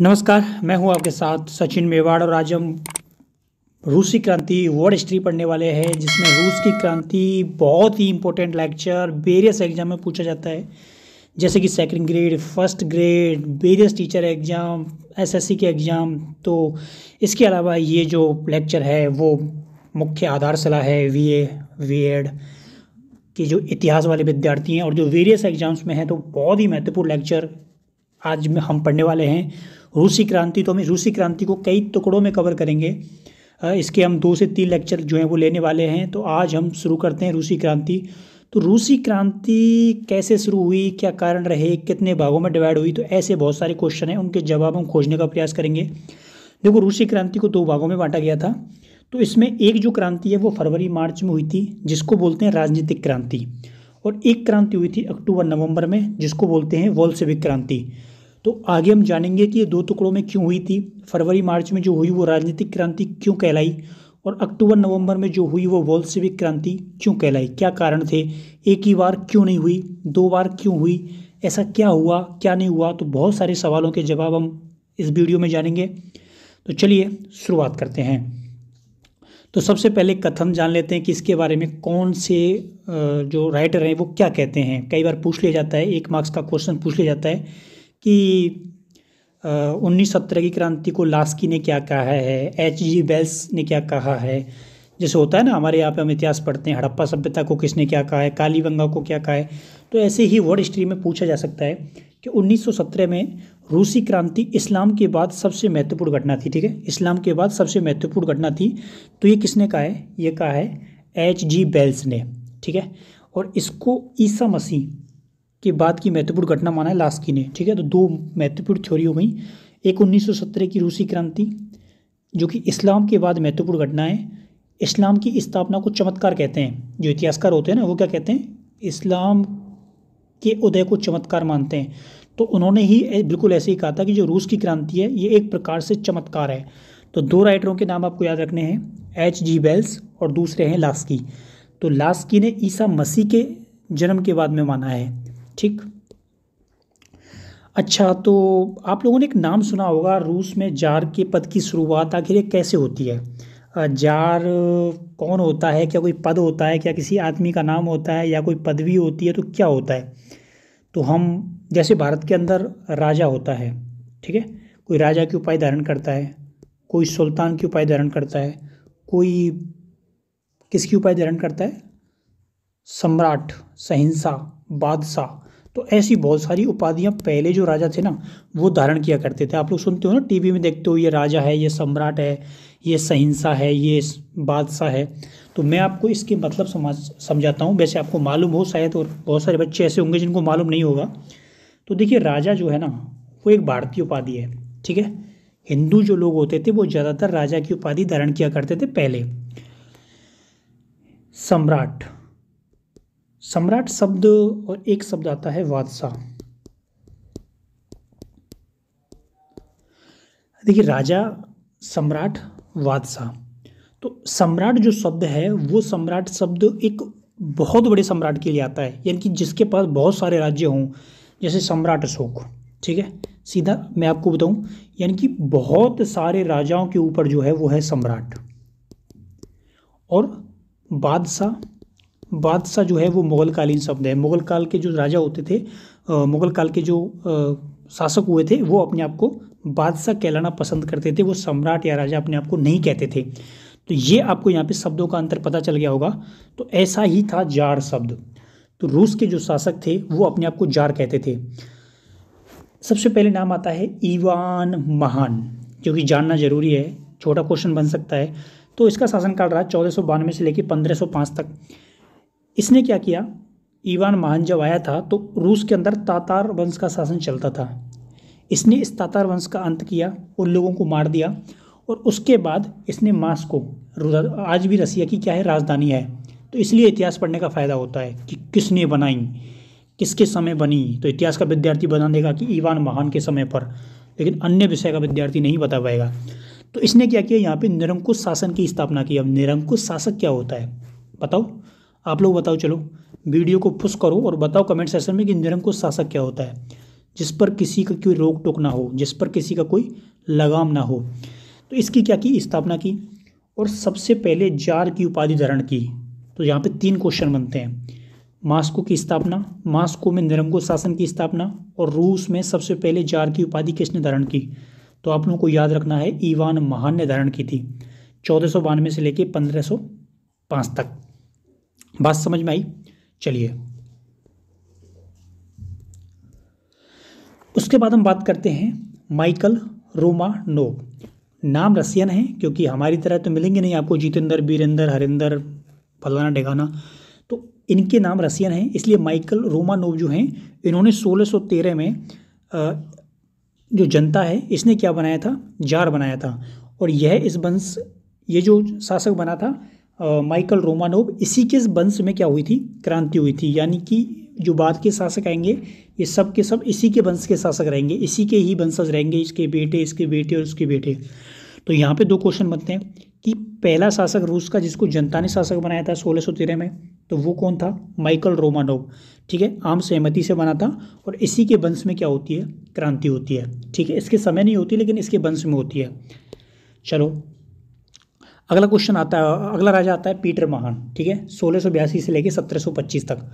नमस्कार मैं हूं आपके साथ सचिन मेवाड़ और आज हम रूसी क्रांति वर्ड हिस्ट्री पढ़ने वाले हैं जिसमें रूस की क्रांति बहुत ही इंपॉर्टेंट लेक्चर वेरियस एग्जाम में पूछा जाता है जैसे कि second grade first grade various teacher exam SSC के एग्ज़ाम तो इसके अलावा ये जो लेक्चर है वो मुख्य आधारशिला है वी ए वी एड के जो इतिहास वाले विद्यार्थी हैं और जो वेरियस एग्ज़ाम्स में हैं तो बहुत ही महत्वपूर्ण लेक्चर आज में हम पढ़ने वाले हैं रूसी क्रांति तो हम रूसी क्रांति को कई टुकड़ों में कवर करेंगे इसके हम दो से तीन लेक्चर जो हैं वो लेने वाले हैं तो आज हम शुरू करते हैं रूसी क्रांति तो रूसी क्रांति कैसे शुरू हुई क्या कारण रहे कितने भागों में डिवाइड हुई तो ऐसे बहुत सारे क्वेश्चन हैं उनके जवाब हम खोजने का प्रयास करेंगे देखो रूसी क्रांति को दो भागों में बांटा गया था तो इसमें एक जो क्रांति है वो फरवरी मार्च में हुई थी जिसको बोलते हैं राजनीतिक क्रांति और एक क्रांति हुई थी अक्टूबर नवंबर में जिसको बोलते हैं वोल्सविक क्रांति तो आगे हम जानेंगे कि ये दो टुकड़ों में क्यों हुई थी फरवरी मार्च में जो हुई वो राजनीतिक क्रांति क्यों कहलाई और अक्टूबर नवंबर में जो हुई वो वॉल्सिविक क्रांति क्यों कहलाई क्या कारण थे एक ही बार क्यों नहीं हुई दो बार क्यों हुई ऐसा क्या हुआ क्या नहीं हुआ तो बहुत सारे सवालों के जवाब हम इस वीडियो में जानेंगे तो चलिए शुरुआत करते हैं तो सबसे पहले कथन जान लेते हैं कि इसके बारे में कौन से जो राइटर हैं वो क्या कहते हैं कई बार पूछ लिया जाता है एक मार्क्स का क्वेश्चन पूछ लिया जाता है कि उन्नीस सत्रह की क्रांति को लास्की ने क्या कहा है एच जी बेल्स ने क्या कहा है जैसे होता है ना हमारे यहाँ पे हम इतिहास पढ़ते हैं हड़प्पा सभ्यता को किसने क्या कहा है कालीबंगा को क्या कहा है तो ऐसे ही वर्ड हिस्ट्री में पूछा जा सकता है कि 1917 में रूसी क्रांति इस्लाम के बाद सबसे महत्वपूर्ण घटना थी ठीक है इस्लाम के बाद सबसे महत्वपूर्ण घटना थी तो ये किसने कहा है ये कहा है एच जी बेल्स ने ठीक है और इसको ईसा मसीह के बाद की महत्वपूर्ण घटना माना है लास्की ने ठीक है तो दो महत्वपूर्ण थ्योरी हो गई एक उन्नीस की रूसी क्रांति जो कि इस्लाम के बाद महत्वपूर्ण घटना है इस्लाम की स्थापना को चमत्कार कहते हैं जो इतिहासकार होते हैं ना वो क्या कहते हैं इस्लाम के उदय को चमत्कार मानते हैं तो उन्होंने ही बिल्कुल ऐसे ही कहा था कि जो रूस की क्रांति है ये एक प्रकार से चमत्कार है तो दो राइटरों के नाम आपको याद रखने हैं एच जी बेल्स और दूसरे हैं लास्की तो लास्की ने ईसा मसीह के जन्म के बाद में माना है ठीक अच्छा तो आप लोगों ने एक नाम सुना होगा रूस में जार के पद की शुरुआत आखिर ये कैसे होती है जार कौन होता है क्या कोई पद होता है क्या किसी आदमी का नाम होता है या कोई पदवी होती है तो क्या होता है तो हम जैसे भारत के अंदर राजा होता है ठीक है कोई राजा की उपाय धारण करता है कोई सुल्तान की उपाय धारण करता है कोई किसकी उपाय धारण करता है सम्राट सहिंसा बादशाह तो ऐसी बहुत सारी उपाधियाँ पहले जो राजा थे ना वो धारण किया करते थे आप लोग सुनते हो ना टीवी में देखते हो ये राजा है ये सम्राट है ये सहिंसा है ये बादशाह है तो मैं आपको इसके मतलब समझ समझाता हूँ वैसे आपको मालूम हो शायद और बहुत सारे बच्चे ऐसे होंगे जिनको मालूम नहीं होगा तो देखिए राजा जो है ना वो एक भारतीय उपाधि है ठीक है हिंदू जो लोग होते थे वो ज़्यादातर राजा की उपाधि धारण किया करते थे पहले सम्राट सम्राट शब्द और एक शब्द आता है बादशाह देखिए राजा सम्राट बादशाह तो सम्राट जो शब्द है वो सम्राट शब्द एक बहुत बड़े सम्राट के लिए आता है यानी कि जिसके पास बहुत सारे राज्य हों जैसे सम्राट अशोक ठीक है सीधा मैं आपको बताऊं यानी कि बहुत सारे राजाओं के ऊपर जो है वो है सम्राट और बादशाह बादशाह जो है वो मुग़ल कालीन शब्द है मुग़ल काल के जो राजा होते थे मुग़ल काल के जो शासक हुए थे वो अपने आप को बादशाह कहलाना पसंद करते थे वो सम्राट या राजा अपने आप को नहीं कहते थे तो ये आपको यहाँ पे शब्दों का अंतर पता चल गया होगा तो ऐसा ही था जार शब्द तो रूस के जो शासक थे वो अपने आप को जार कहते थे सबसे पहले नाम आता है ईवान महान जो कि जानना जरूरी है छोटा क्वेश्चन बन सकता है तो इसका शासनकाल रहा चौदह से लेकर पंद्रह तक इसने क्या किया ईवान महान जब आया था तो रूस के अंदर तातार वंश का शासन चलता था इसने इस तातार वंश का अंत किया उन लोगों को मार दिया और उसके बाद इसने मास्को आज भी रसिया की क्या है राजधानी है तो इसलिए इतिहास पढ़ने का फ़ायदा होता है कि किसने बनाई किसके समय बनी तो इतिहास का विद्यार्थी बना देगा कि ईवान महान के समय पर लेकिन अन्य विषय का विद्यार्थी नहीं बता पाएगा तो इसने क्या किया यहाँ पे निरंकुश शासन की स्थापना की अब निरंकुश शासक क्या होता है बताओ आप लोग बताओ चलो वीडियो को पुश करो और बताओ कमेंट सेक्शन में कि निरंकुश को शासक क्या होता है जिस पर किसी का कोई रोक टोक ना हो जिस पर किसी का कोई लगाम ना हो तो इसकी क्या की स्थापना की और सबसे पहले जार की उपाधि धारण की तो यहाँ पे तीन क्वेश्चन बनते हैं मास्को की स्थापना मास्को में निरंकुश शासन की स्थापना और रूस में सबसे पहले जार की उपाधि किसने धारण की तो आप लोगों को याद रखना है ईवान महान ने धारण की थी चौदह सौ बानवे से लेकर पंद्रह सौ पाँच तक बात समझ में आई चलिए उसके बाद हम बात करते हैं माइकल रोमानोव नाम रसियन है क्योंकि हमारी तरह तो मिलेंगे नहीं आपको जितेंद्र बीरेंद्र हरिंदर फलाना डेगाना तो इनके नाम रसियन हैं इसलिए माइकल रोमानोव जो हैं इन्होंने 1613 में जो जनता है इसने क्या बनाया था जार बनाया था और यह इस वंश ये जो शासक बना था माइकल रोमानोव इसी के वंश में क्या हुई थी क्रांति हुई थी यानी कि जो बाद के शासक आएंगे ये सब के सब इसी के वंश के शासक रहेंगे इसी के ही वंशज रहेंगे इसके बेटे इसके बेटे और उसके बेटे तो यहाँ पे दो क्वेश्चन बनते हैं कि पहला शासक रूस का जिसको जनता ने शासक बनाया था सोलह सौ तेरह में तो वो कौन था माइकल रोमानोव ठीक है आम सहमति से बना था और इसी के वंश में क्या होती है क्रांति होती है ठीक है इसके समय नहीं होती लेकिन इसके वंश में होती है चलो अगला क्वेश्चन आता है अगला राजा आता है पीटर महान ठीक है सोलह सौ बयासी से लेकर सत्रह सौ पच्चीस तक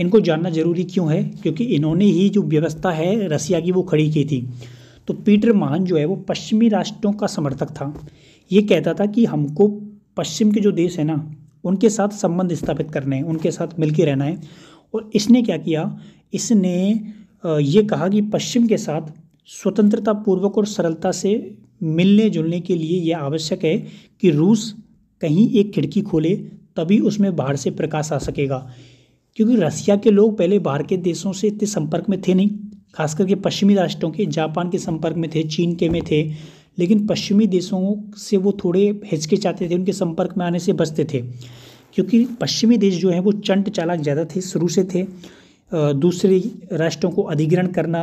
इनको जानना जरूरी क्यों है क्योंकि इन्होंने ही जो व्यवस्था है रसिया की वो खड़ी की थी तो पीटर महान जो है वो पश्चिमी राष्ट्रों का समर्थक था ये कहता था कि हमको पश्चिम के जो देश है ना उनके साथ संबंध स्थापित करने हैं उनके साथ मिलकर रहना है और इसने क्या किया इसने ये कहा कि पश्चिम के साथ स्वतंत्रता पूर्वक और सरलता से मिलने जुलने के लिए यह आवश्यक है कि रूस कहीं एक खिड़की खोले तभी उसमें बाहर से प्रकाश आ सकेगा क्योंकि रसिया के लोग पहले बाहर के देशों से इतने संपर्क में थे नहीं खास करके पश्चिमी राष्ट्रों के जापान के संपर्क में थे चीन के में थे लेकिन पश्चिमी देशों से वो थोड़े हिचकिचाते थे उनके संपर्क में आने से बचते थे क्योंकि पश्चिमी देश जो हैं वो चंट चालाक ज़्यादा थे शुरू से थे दूसरे राष्ट्रों को अधिग्रहण करना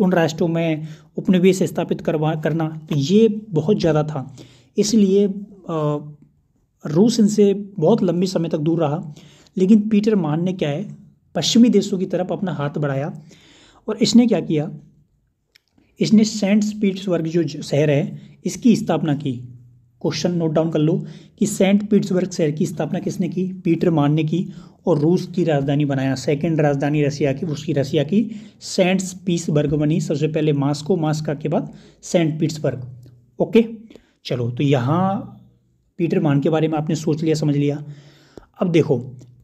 उन राष्ट्रों में उपनिवेश स्थापित करवा करना तो ये बहुत ज़्यादा था इसलिए रूस इनसे बहुत लंबे समय तक दूर रहा लेकिन पीटर मान ने क्या है पश्चिमी देशों की तरफ अपना हाथ बढ़ाया और इसने क्या किया इसने सेंट पीटर्सबर्ग जो शहर है इसकी स्थापना की क्वेश्चन नोट डाउन कर लो कि सेंट पीट्सबर्ग शहर की स्थापना किसने की पीटर मान ने की और रूस की राजधानी बनाया सेकेंड राजधानी रसिया की उसकी रसिया की सेंट पीट्सबर्ग बनी सबसे पहले मास्को मास्का के बाद सेंट पीट्सबर्ग ओके चलो तो यहाँ पीटर मान के बारे में आपने सोच लिया समझ लिया अब देखो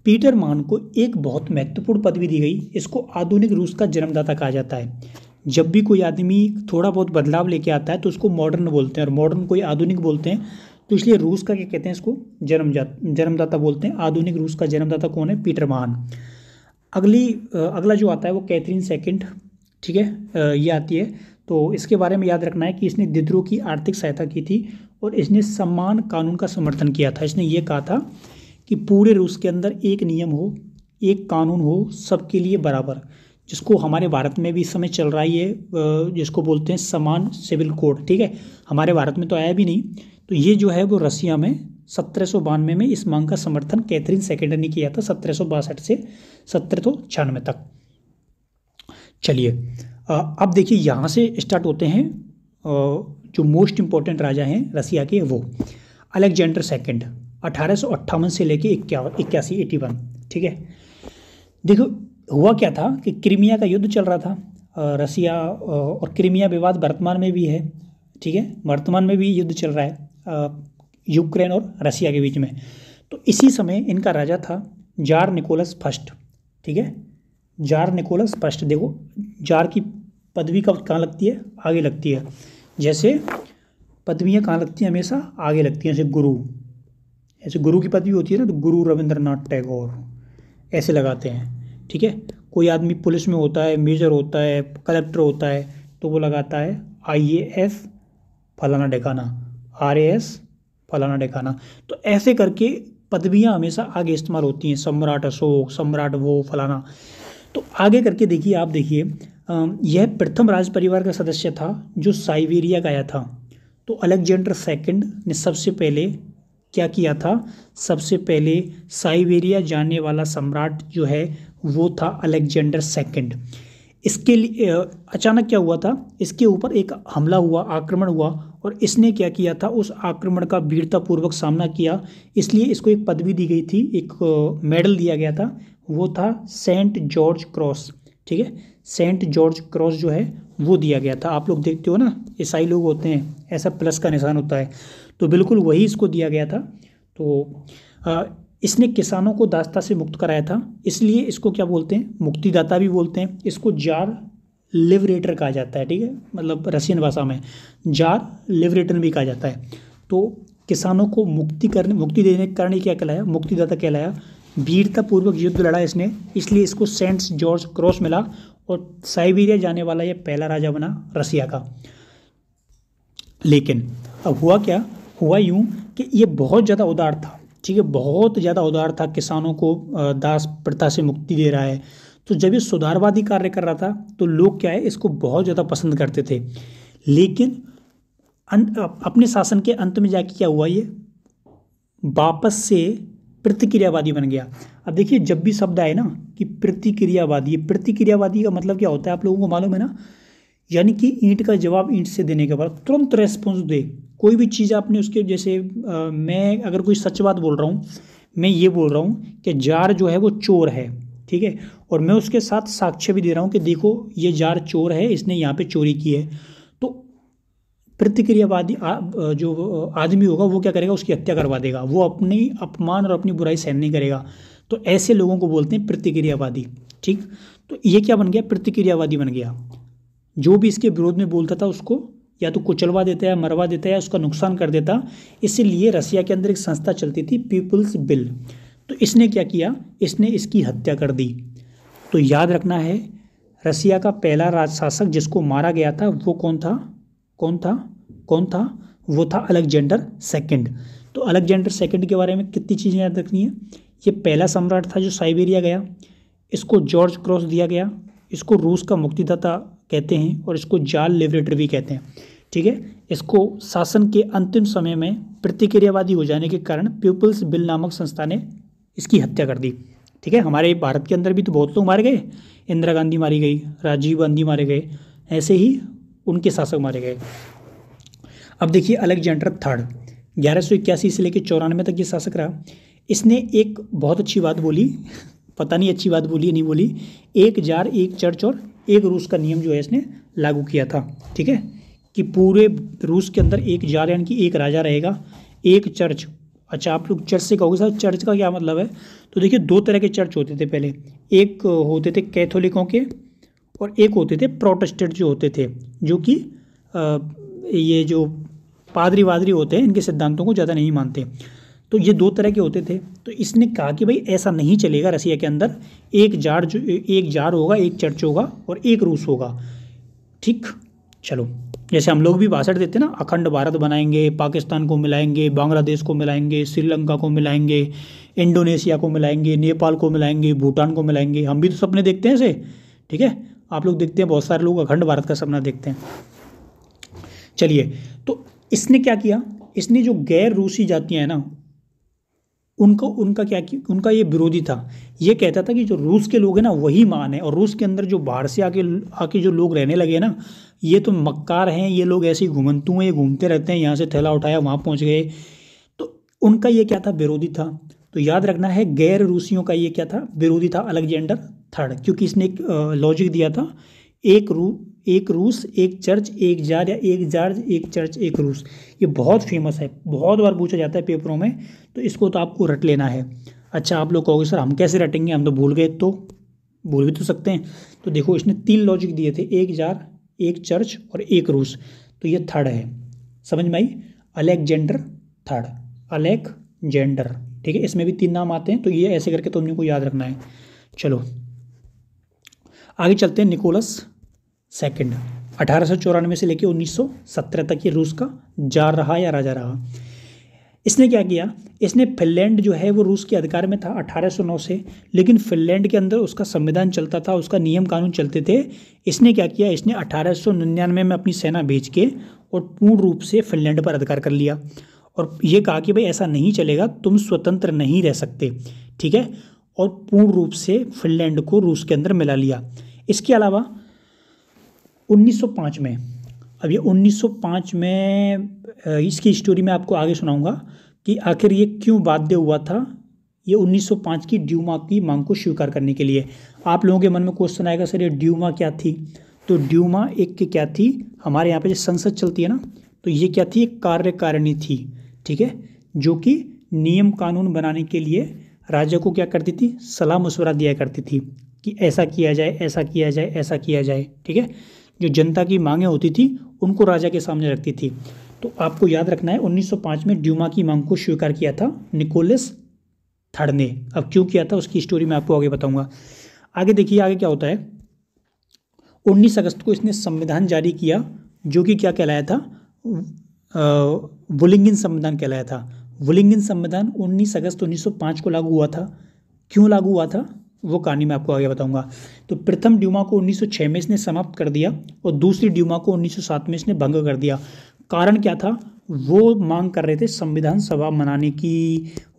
पीटर मान को एक बहुत महत्वपूर्ण पदवी दी गई इसको आधुनिक रूस का जन्मदाता कहा जाता है जब भी कोई आदमी थोड़ा बहुत बदलाव लेके आता है तो उसको मॉडर्न बोलते हैं और मॉडर्न कोई आधुनिक बोलते हैं तो इसलिए रूस का क्या कहते हैं इसको जन्मजात जन्मदाता बोलते हैं आधुनिक रूस का जन्मदाता कौन है पीटर महान अगली अगला जो आता है वो कैथरीन सेकेंड ठीक है ये आती है तो इसके बारे में याद रखना है कि इसने दिद्रो की आर्थिक सहायता की थी और इसने सम्मान कानून का समर्थन किया था इसने ये कहा था कि पूरे रूस के अंदर एक नियम हो एक कानून हो सबके लिए बराबर जिसको हमारे भारत में भी इस समय चल रहा है ये जिसको बोलते हैं समान सिविल कोड ठीक है हमारे भारत में तो आया भी नहीं तो ये जो है वो रसिया में सत्रह बानवे में इस मांग का समर्थन कैथरीन सेकेंडर ने किया था सत्रह से सत्रह सौ छियानवे तक चलिए अब देखिए यहाँ से स्टार्ट होते हैं जो मोस्ट इंपॉर्टेंट राजा हैं रसिया के वो अलेक्जेंडर सेकेंड अठारह से लेके इक्यासी एटी वन ठीक है देखो हुआ क्या था कि क्रीमिया का युद्ध चल रहा था रसिया और क्रीमिया विवाद वर्तमान में भी है ठीक है वर्तमान में भी युद्ध चल रहा है यूक्रेन और रसिया के बीच में तो इसी समय इनका राजा था जार निकोलस फर्स्ट ठीक है जार निकोलस फर्स्ट देखो जार की पदवी कब कहाँ लगती है आगे लगती है जैसे पदवियाँ कहाँ लगती हैं हमेशा आगे लगती हैं जैसे गुरु ऐसे गुरु की पदवी होती है ना तो गुरु रविंद्रनाथ टैगोर ऐसे लगाते हैं ठीक है कोई आदमी पुलिस में होता है मेजर होता है कलेक्टर होता है तो वो लगाता है आई ए एस फलाना ढिकाना आर ए एस फलाना ढिकाना तो ऐसे करके पदवियाँ हमेशा आगे इस्तेमाल होती हैं सम्राट अशोक सम्राट वो फलाना तो आगे करके देखिए आप देखिए यह प्रथम राज परिवार का सदस्य था जो साइबेरिया का आया था तो अलेक्जेंडर सेकंड ने सबसे पहले क्या किया था सबसे पहले साइबेरिया जाने वाला सम्राट जो है वो था अलेक्जेंडर सेकेंड इसके लिए अचानक क्या हुआ था इसके ऊपर एक हमला हुआ आक्रमण हुआ और इसने क्या किया था उस आक्रमण का वीरतापूर्वक सामना किया इसलिए इसको एक पदवी दी गई थी एक मेडल दिया गया था वो था सेंट जॉर्ज क्रॉस ठीक है सेंट जॉर्ज क्रॉस जो है वो दिया गया था आप लोग देखते हो ना ईसाई लोग होते हैं ऐसा प्लस का निशान होता है तो बिल्कुल वही इसको दिया गया था तो आ, इसने किसानों को दास्ता से मुक्त कराया था इसलिए इसको क्या बोलते हैं मुक्तिदाता भी बोलते हैं इसको जार लिवरेटर कहा जाता है ठीक है मतलब रशियन भाषा में जार लिवरेटर भी कहा जाता है तो किसानों को मुक्ति करने मुक्ति देने के कारण क्या कहलाया मुक्तिदाता कहलाया वीरतापूर्वक युद्ध लड़ा इसने इसलिए इसको सेंट जॉर्ज क्रॉस मिला और साइबेरिया जाने वाला यह पहला राजा बना रसिया का लेकिन अब हुआ क्या हुआ यूँ कि यह बहुत ज़्यादा उदार था ठीक है बहुत ज़्यादा उदार था किसानों को दास प्रथा से मुक्ति दे रहा है तो जब ये सुधारवादी कार्य कर रहा था तो लोग क्या है इसको बहुत ज़्यादा पसंद करते थे लेकिन अपने शासन के अंत में जाके क्या हुआ ये वापस से प्रतिक्रियावादी बन गया अब देखिए जब भी शब्द आए ना कि प्रतिक्रियावादी प्रतिक्रियावादी का मतलब क्या होता है आप लोगों को मालूम है ना यानी कि ईंट का जवाब ईंट से देने के बाद तुरंत रेस्पॉन्स दे कोई भी चीज़ आपने उसके जैसे आ, मैं अगर कोई सच बात बोल रहा हूँ मैं ये बोल रहा हूँ कि जार जो है वो चोर है ठीक है और मैं उसके साथ साक्ष्य भी दे रहा हूँ कि देखो ये जार चोर है इसने यहाँ पे चोरी की है तो प्रतिक्रियावादी जो आदमी होगा वो क्या करेगा उसकी हत्या करवा देगा वो अपनी अपमान और अपनी बुराई सहन नहीं करेगा तो ऐसे लोगों को बोलते हैं प्रतिक्रियावादी ठीक तो ये क्या बन गया प्रतिक्रियावादी बन गया जो भी इसके विरोध में बोलता था उसको या तो कुचलवा देता है मरवा देता है उसका नुकसान कर देता इसीलिए रसिया के अंदर एक संस्था चलती थी पीपल्स बिल तो इसने क्या किया इसने इसकी हत्या कर दी तो याद रखना है रसिया का पहला राजशासक जिसको मारा गया था वो कौन था कौन था कौन था वो था अलेक्जेंडर सेकंड तो अलेक्जेंडर सेकंड के बारे में कितनी चीज़ें याद रखनी है ये पहला सम्राट था जो साइबेरिया गया इसको जॉर्ज क्रॉस दिया गया इसको रूस का मुक्तिदाता कहते हैं और इसको जाल लिबरेटर भी कहते हैं ठीक है इसको शासन के अंतिम समय में प्रतिक्रियावादी हो जाने के कारण पीपल्स बिल नामक संस्था ने इसकी हत्या कर दी ठीक है हमारे भारत के अंदर भी तो बहुत लोग मारे गए इंदिरा गांधी मारी गई राजीव गांधी मारे गए ऐसे ही उनके शासक मारे गए अब देखिए अलेक्जेंडर थर्ड ग्यारह सौ इक्यासी से लेकर चौरानवे तक ये शासक रहा इसने एक बहुत अच्छी बात बोली पता नहीं अच्छी बात बोली नहीं बोली एक जार एक चर्च और एक रूस का नियम जो है इसने लागू किया था ठीक है कि पूरे रूस के अंदर एक जार यानी कि एक राजा रहेगा एक चर्च अच्छा आप लोग चर्च से कहोगे सर चर्च का क्या मतलब है तो देखिए दो तरह के चर्च होते थे पहले एक होते थे कैथोलिकों के और एक होते थे प्रोटेस्टेंट जो होते थे जो कि ये जो पादरी वादरी होते हैं इनके सिद्धांतों को ज़्यादा नहीं मानते तो ये दो तरह के होते थे तो इसने कहा कि भाई ऐसा नहीं चलेगा रसिया के अंदर एक जार जो एक जार होगा एक चर्च होगा और एक रूस होगा ठीक चलो जैसे हम लोग भी भाषण देते ना अखंड भारत बनाएंगे पाकिस्तान को मिलाएंगे बांग्लादेश को मिलाएंगे श्रीलंका को मिलाएंगे इंडोनेशिया को मिलाएंगे नेपाल को मिलाएंगे भूटान को मिलाएंगे हम भी तो सपने देखते हैं ऐसे ठीक है आप लोग देखते हैं बहुत सारे लोग अखंड भारत का सपना देखते हैं चलिए तो इसने क्या किया इसने जो गैर रूसी जातियाँ हैं ना उनको उनका क्या उनका ये विरोधी था ये कहता था कि जो रूस के लोग हैं ना वही मान है और रूस के अंदर जो बाहर से आके आके जो लोग रहने लगे ना ये तो मक्कार हैं ये लोग ऐसे ही घुमंतु हैं ये घूमते रहते हैं यहाँ से थैला उठाया वहाँ पहुँच गए तो उनका ये क्या था विरोधी था तो याद रखना है गैर रूसियों का ये क्या था विरोधी था अलेक्जेंडर थर्ड क्योंकि इसने एक लॉजिक दिया था एक रू एक रूस एक चर्च एक जार या एक जार्ज एक चर्च एक रूस ये बहुत फेमस है बहुत बार पूछा जाता है पेपरों में तो इसको तो आपको रट लेना है अच्छा आप लोग कहोगे सर हम कैसे रटेंगे हम तो भूल गए तो भूल भी तो सकते हैं तो देखो इसने तीन लॉजिक दिए थे एक जार एक चर्च और एक रूस तो ये थर्ड है समझ में आई अलेक्जेंडर थर्ड अलेक्जेंडर ठीक है इसमें भी तीन नाम आते हैं तो ये ऐसे करके तुमने तो को याद रखना है चलो आगे चलते हैं निकोलस सेकंड अठारह से लेकर उन्नीस तक ये रूस का जार रहा या राजा रहा इसने क्या किया इसने फिनलैंड जो है वो रूस के अधिकार में था 1809 से लेकिन फिनलैंड के अंदर उसका संविधान चलता था उसका नियम कानून चलते थे इसने क्या किया इसने 1899 में अपनी सेना भेज के और पूर्ण रूप से फिनलैंड पर अधिकार कर लिया और ये कहा कि भाई ऐसा नहीं चलेगा तुम स्वतंत्र नहीं रह सकते ठीक है और पूर्ण रूप से फिनलैंड को रूस के अंदर मिला लिया इसके अलावा 1905 में अब ये 1905 में इसकी स्टोरी मैं आपको आगे सुनाऊंगा कि आखिर ये क्यों बाध्य हुआ था ये 1905 की ड्यूमा की मांग को स्वीकार करने के लिए आप लोगों के मन में क्वेश्चन आएगा सर ये ड्यूमा क्या थी तो ड्यूमा एक क्या थी हमारे यहाँ पे जो संसद चलती है ना तो ये क्या थी एक कार्यकारिणी थी ठीक है जो कि नियम कानून बनाने के लिए राजा को क्या करती थी सलाह मशवरा दिया करती थी कि ऐसा किया जाए ऐसा किया जाए ऐसा किया जाए ठीक है जो जनता की मांगें होती थी उनको राजा के सामने रखती थी तो आपको याद रखना है 1905 में ड्यूमा की मांग को स्वीकार किया था निकोलस थर्ड ने अब क्यों किया था उसकी स्टोरी मैं आपको आगे बताऊंगा आगे देखिए आगे क्या होता है 19 अगस्त को इसने संविधान जारी किया जो कि क्या कहलाया था वुलिंगिन संविधान कहलाया था वुलिंगिन संविधान 19 अगस्त 1905 को लागू हुआ था क्यों लागू हुआ था वो कहानी मैं आपको आगे बताऊंगा तो प्रथम ड्यूमा को 1906 में इसने समाप्त कर दिया और दूसरी ड्यूमा को 1907 में इसने भंग कर दिया कारण क्या था वो मांग कर रहे थे संविधान सभा मनाने की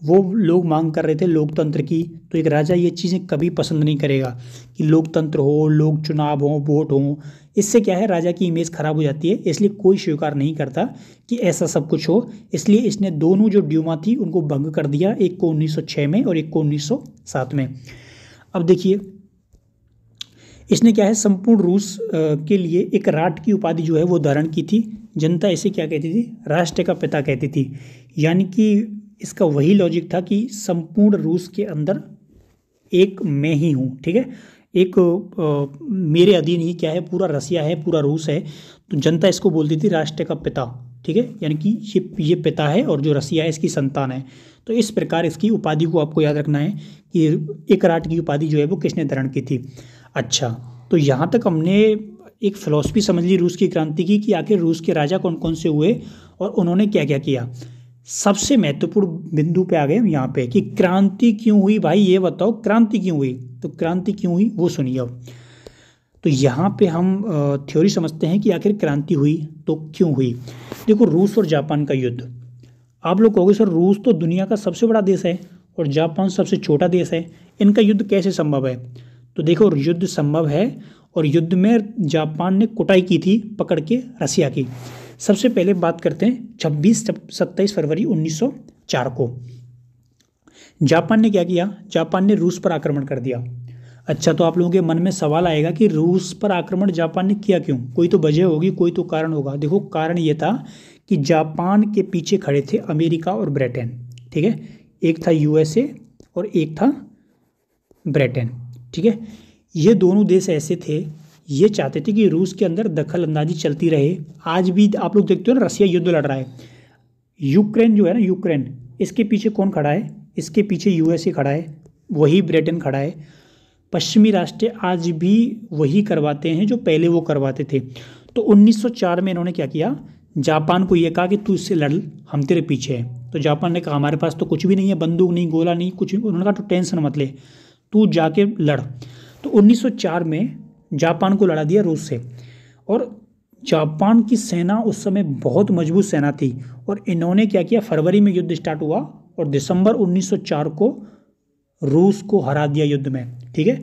वो लोग मांग कर रहे थे लोकतंत्र की तो एक राजा ये चीज़ें कभी पसंद नहीं करेगा कि लोकतंत्र हो लोग चुनाव हो वोट हो इससे क्या है राजा की इमेज खराब हो जाती है इसलिए कोई स्वीकार नहीं करता कि ऐसा सब कुछ हो इसलिए इसने दोनों जो ड्यूमा थी उनको भंग कर दिया एक को 1906 में और एक को 1907 में अब देखिए इसने क्या है संपूर्ण रूस के लिए एक राट की उपाधि जो है वो धारण की थी जनता इसे क्या कहती थी राष्ट्र का पिता कहती थी यानी कि इसका वही लॉजिक था कि संपूर्ण रूस के अंदर एक मैं ही हूँ ठीक है एक आ, मेरे अधीन ही क्या है पूरा रसिया है पूरा रूस है तो जनता इसको बोलती थी राष्ट्र का पिता ठीक है यानी कि ये ये पिता है और जो रसिया है इसकी संतान है तो इस प्रकार इसकी उपाधि को आपको याद रखना है कि एकराट की उपाधि जो है वो किसने धारण की थी अच्छा तो यहाँ तक हमने एक फिलोसफी समझ ली रूस की क्रांति की कि आखिर रूस के राजा कौन कौन से हुए और उन्होंने क्या क्या किया सबसे महत्वपूर्ण बिंदु पे आ गए हम यहाँ पे कि क्रांति क्यों हुई भाई ये बताओ क्रांति क्यों हुई तो क्रांति क्यों हुई वो सुनिए अब तो यहाँ पे हम थ्योरी समझते हैं कि आखिर क्रांति हुई तो क्यों हुई देखो रूस और जापान का युद्ध आप लोग कहोगे सर रूस तो दुनिया का सबसे बड़ा देश है और जापान सबसे छोटा देश है इनका युद्ध कैसे संभव है तो देखो युद्ध संभव है और युद्ध में जापान ने कुटाई की थी पकड़ के रसिया की सबसे पहले बात करते हैं छब्बीस सत्ताईस फरवरी उन्नीस को जापान ने क्या किया जापान ने रूस पर आक्रमण कर दिया अच्छा तो आप लोगों के मन में सवाल आएगा कि रूस पर आक्रमण जापान ने किया क्यों कोई तो वजह होगी कोई तो कारण होगा देखो कारण ये था कि जापान के पीछे खड़े थे अमेरिका और ब्रिटेन ठीक है एक था यूएसए और एक था ब्रिटेन ठीक है ये दोनों देश ऐसे थे ये चाहते थे कि रूस के अंदर दखल अंदाजी चलती रहे आज भी आप लोग देखते हो ना रसिया युद्ध लड़ रहा है यूक्रेन जो है ना यूक्रेन इसके पीछे कौन खड़ा है इसके पीछे यूएसए खड़ा है वही ब्रिटेन खड़ा है पश्चिमी राष्ट्र आज भी वही करवाते हैं जो पहले वो करवाते थे तो 1904 में इन्होंने क्या किया जापान को यह कहा कि तू इससे लड़ हम तेरे पीछे है तो जापान ने कहा हमारे पास तो कुछ भी नहीं है बंदूक नहीं गोला नहीं कुछ नहीं उन्होंने कहा तो टेंशन मत ले तू जाके लड़ तो 1904 में जापान को लड़ा दिया रूस से और जापान की सेना उस समय बहुत मजबूत सेना थी और इन्होंने क्या किया फरवरी में युद्ध स्टार्ट हुआ और दिसंबर 1904 को रूस को हरा दिया युद्ध में ठीक है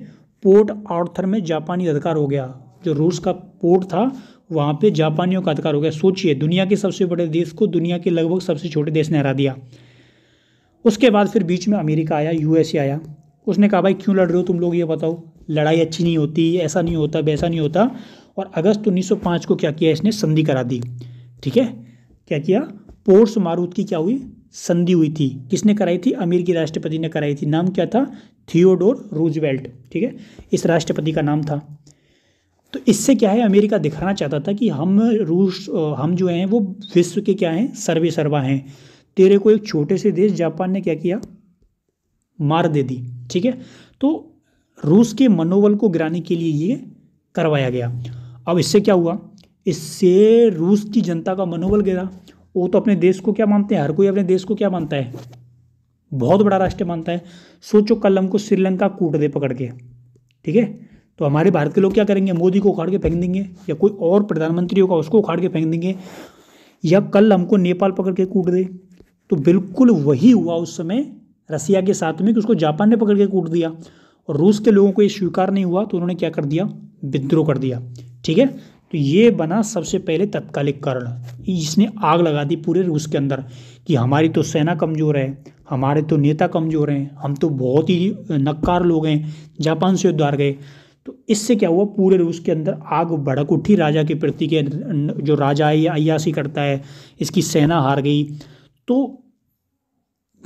पोर्ट आर्थर में जापानी अधिकार हो गया जो रूस का पोर्ट था वहाँ पे जापानियों का अधिकार हो गया सोचिए दुनिया के सबसे बड़े देश को दुनिया के लगभग सबसे छोटे देश ने हरा दिया उसके बाद फिर बीच में अमेरिका आया यूएसए आया उसने कहा भाई क्यों लड़ रहे हो तुम लोग ये बताओ लड़ाई अच्छी नहीं होती ऐसा नहीं होता वैसा नहीं होता और अगस्त 1905 को क्या किया इसने संधि करा दी ठीक है क्या किया पोर्स मारूत की क्या हुई संधि हुई थी किसने कराई थी अमेरिकी राष्ट्रपति ने कराई थी नाम क्या था थियोडोर रूजवेल्ट ठीक है इस राष्ट्रपति का नाम था तो इससे क्या है अमेरिका दिखाना चाहता था कि हम रूस हम जो हैं वो विश्व के क्या हैं सर्वे सर्वा हैं तेरे को एक छोटे से देश जापान ने क्या किया मार दे दी ठीक है तो रूस के मनोबल को गिराने के लिए ये करवाया गया अब इससे क्या हुआ इससे रूस की जनता का मनोबल गिरा वो तो अपने देश को क्या मानते हैं हर कोई अपने देश को क्या मानता है बहुत बड़ा राष्ट्र मानता है सोचो कल हमको श्रीलंका कूट दे पकड़ के ठीक है तो हमारे भारत के लोग क्या करेंगे मोदी को उखाड़ के फेंक देंगे या कोई और प्रधानमंत्री होगा उसको उखाड़ के फेंक देंगे या कल हमको नेपाल पकड़ के कूट दे तो बिल्कुल वही हुआ उस समय रसिया के साथ में कि उसको जापान ने पकड़ के कूट दिया और रूस के लोगों को ये स्वीकार नहीं हुआ तो उन्होंने क्या कर दिया विद्रोह कर दिया ठीक है तो ये बना सबसे पहले तत्कालिक कारण इसने आग लगा दी पूरे रूस के अंदर कि हमारी तो सेना कमज़ोर है हमारे तो नेता कमज़ोर हैं हम तो बहुत ही नक्कार लोग हैं जापान से उद्धार गए तो इससे क्या हुआ पूरे रूस के अंदर आग भड़क उठी राजा के प्रति के जो राजा है ये अयासी करता है इसकी सेना हार गई तो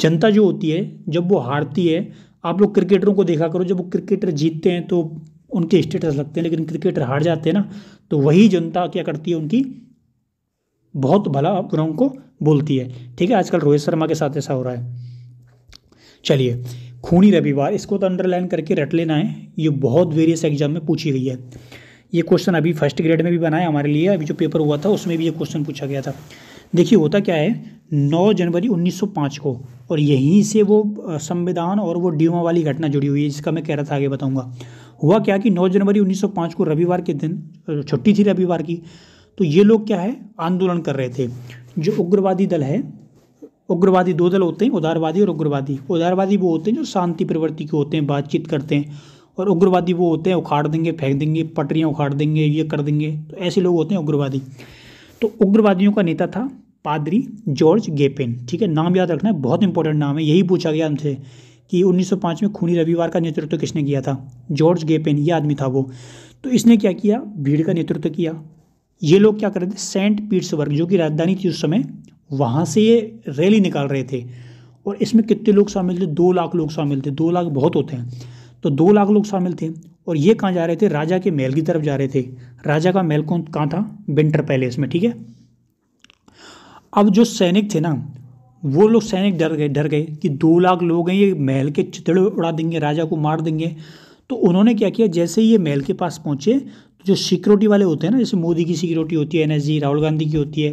जनता जो होती है जब वो हारती है आप लोग क्रिकेटरों को देखा करो जब वो क्रिकेटर जीतते हैं तो उनके स्टेटस लगते हैं लेकिन क्रिकेटर हार जाते हैं ना तो वही जनता क्या करती है उनकी बहुत भला बुरा उनको बोलती है ठीक है आजकल रोहित शर्मा के साथ ऐसा हो रहा है चलिए खूनी रविवार इसको तो अंडरलाइन करके रट लेना है ये बहुत वेरियस एग्जाम में पूछी गई है ये क्वेश्चन अभी फर्स्ट ग्रेड में भी बनाया हमारे लिए अभी जो पेपर हुआ था उसमें भी ये क्वेश्चन पूछा गया था देखिए होता क्या है 9 जनवरी 1905 को और यहीं से वो संविधान और वो ड्यूमा वाली घटना जुड़ी हुई है जिसका मैं कह रहा था आगे बताऊंगा हुआ क्या कि 9 जनवरी 1905 को रविवार के दिन छुट्टी थी रविवार की तो ये लोग क्या है आंदोलन कर रहे थे जो उग्रवादी दल है उग्रवादी दो दल होते हैं उदारवादी और उग्रवादी उदारवादी वो होते हैं जो शांति प्रवृत्ति के होते हैं बातचीत करते हैं और उग्रवादी वो होते हैं उखाड़ देंगे फेंक देंगे पटरियाँ उखाड़ देंगे ये कर देंगे तो ऐसे लोग होते हैं उग्रवादी तो उग्रवादियों का नेता था पादरी जॉर्ज गेपेन ठीक है नाम याद रखना है बहुत इंपॉर्टेंट नाम है यही पूछा गया उनसे कि 1905 में खूनी रविवार का नेतृत्व किसने किया था जॉर्ज गेपेन ये आदमी था वो तो इसने क्या किया भीड़ का नेतृत्व किया ये लोग क्या कर रहे थे सेंट पीट्सबर्ग जो कि राजधानी थी उस समय वहाँ से ये रैली निकाल रहे थे और इसमें कितने लोग शामिल थे दो लाख लोग शामिल थे दो लाख बहुत होते हैं तो दो लाख लोग शामिल थे और ये कहाँ जा रहे थे राजा के महल की तरफ जा रहे थे राजा का महल कौन कहाँ था विंटर पैलेस में ठीक है अब जो सैनिक थे ना वो लोग सैनिक डर गए डर गए कि दो लाख लोग हैं ये महल के चितड़े उड़ा देंगे राजा को मार देंगे तो उन्होंने क्या किया जैसे ही ये महल के पास पहुँचे तो जो सिक्योरिटी वाले होते हैं ना जैसे मोदी की सिक्योरिटी होती है एन राहुल गांधी की होती है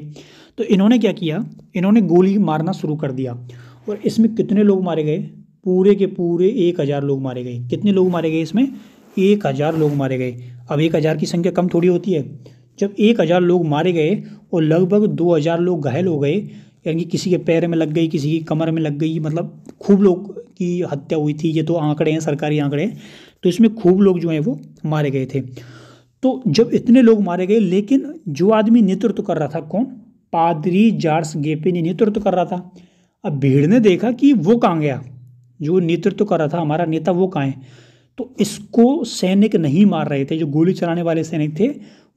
तो इन्होंने क्या किया इन्होंने गोली मारना शुरू कर दिया और इसमें कितने लोग मारे गए पूरे के पूरे एक हज़ार लोग मारे गए कितने लोग मारे गए इसमें एक हज़ार लोग मारे गए अब एक हज़ार की संख्या कम थोड़ी होती है जब एक हज़ार लोग मारे गए और लगभग दो हज़ार लोग घायल हो गए यानी कि किसी के पैर में लग गई किसी की कमर में लग गई मतलब खूब लोग की हत्या हुई थी ये तो आंकड़े हैं सरकारी आंकड़े हैं तो इसमें खूब लोग जो हैं वो मारे गए थे तो जब इतने लोग मारे गए लेकिन जो आदमी नेतृत्व कर रहा था कौन पादरी जार्स गेपे ने नेतृत्व कर रहा था अब भीड़ ने देखा कि वो कहाँ गया जो नेतृत्व कर रहा था हमारा नेता वो कहाँ है तो इसको सैनिक नहीं मार रहे थे जो गोली चलाने वाले सैनिक थे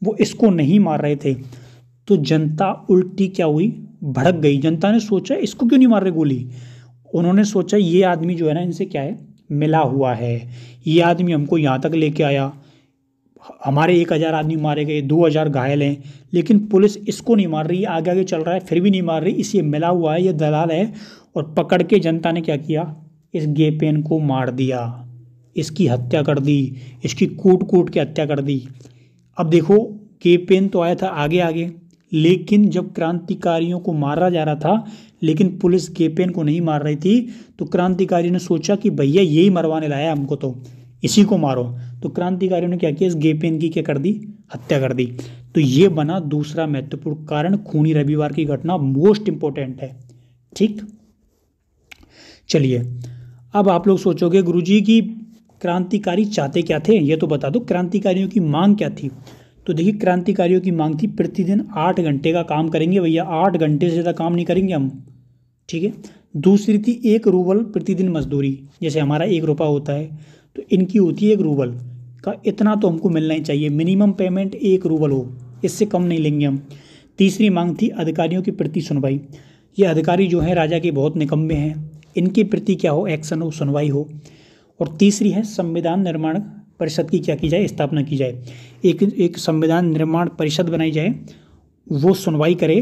वो इसको नहीं मार रहे थे तो जनता उल्टी क्या हुई भड़क गई जनता ने सोचा इसको क्यों नहीं मार रहे गोली उन्होंने सोचा ये आदमी जो है ना इनसे क्या है मिला हुआ है ये आदमी हमको यहाँ तक लेके आया हमारे एक हज़ार आदमी मारे गए दो हज़ार घायल हैं लेकिन पुलिस इसको नहीं मार रही आगे आगे चल रहा है फिर भी नहीं मार रही इसे मिला हुआ है ये दलाल है और पकड़ के जनता ने क्या किया इस गेपेन को मार दिया इसकी हत्या कर दी इसकी कूट कूट के हत्या कर दी अब देखो गेपेन तो आया था आगे आगे लेकिन जब क्रांतिकारियों को मारा जा रहा था लेकिन पुलिस गेपेन को नहीं मार रही थी तो क्रांतिकारियों ने सोचा कि भैया यही मरवाने लाया हमको तो इसी को मारो तो क्रांतिकारियों ने क्या किया इस गेपेन की क्या कर दी हत्या कर दी तो ये बना दूसरा महत्वपूर्ण कारण खूनी रविवार की घटना मोस्ट इंपॉर्टेंट है ठीक चलिए अब आप लोग सोचोगे गुरुजी की क्रांतिकारी चाहते क्या थे ये तो बता दो क्रांतिकारियों की मांग क्या थी तो देखिए क्रांतिकारियों की मांग थी प्रतिदिन आठ घंटे का काम करेंगे भैया आठ घंटे से ज़्यादा काम नहीं करेंगे हम ठीक है दूसरी थी एक रूबल प्रतिदिन मजदूरी जैसे हमारा एक रुपया होता है तो इनकी होती है एक रूबल का इतना तो हमको मिलना ही चाहिए मिनिमम पेमेंट एक रूबल हो इससे कम नहीं लेंगे हम तीसरी मांग थी अधिकारियों के प्रति सुनवाई ये अधिकारी जो हैं राजा के बहुत निकम्बे हैं इनके प्रति क्या हो एक्शन हो सुनवाई हो और तीसरी है संविधान निर्माण परिषद की क्या की जाए स्थापना की जाए एक एक संविधान निर्माण परिषद बनाई जाए वो सुनवाई करे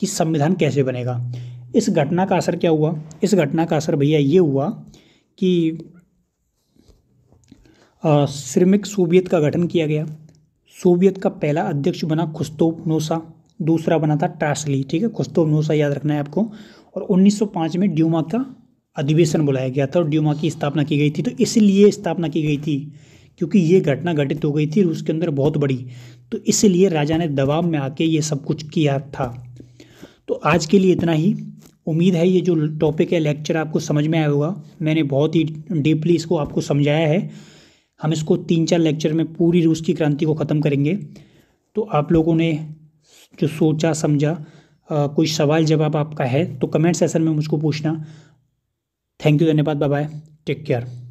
कि संविधान कैसे बनेगा इस घटना का असर क्या हुआ इस घटना का असर भैया ये हुआ कि श्रमिक सोवियत का गठन किया गया सोवियत का पहला अध्यक्ष बना खुस्तोप नोसा दूसरा बना था टास्ली ठीक है खुस्तोब नोसा याद रखना है आपको और 1905 में ड्यूमा का अधिवेशन बुलाया गया था और ड्यूमा की स्थापना की गई थी तो इसलिए स्थापना की गई थी क्योंकि ये घटना घटित हो गई थी रूस के अंदर बहुत बड़ी तो इसलिए राजा ने दबाव में आके ये सब कुछ किया था तो आज के लिए इतना ही उम्मीद है ये जो टॉपिक है लेक्चर आपको समझ में आया होगा मैंने बहुत ही डीपली इसको आपको समझाया है हम इसको तीन चार लेक्चर में पूरी रूस की क्रांति को ख़त्म करेंगे तो आप लोगों ने जो सोचा समझा कोई सवाल जवाब आपका है तो कमेंट सेशन में मुझको पूछना थैंक यू धन्यवाद बाय टेक केयर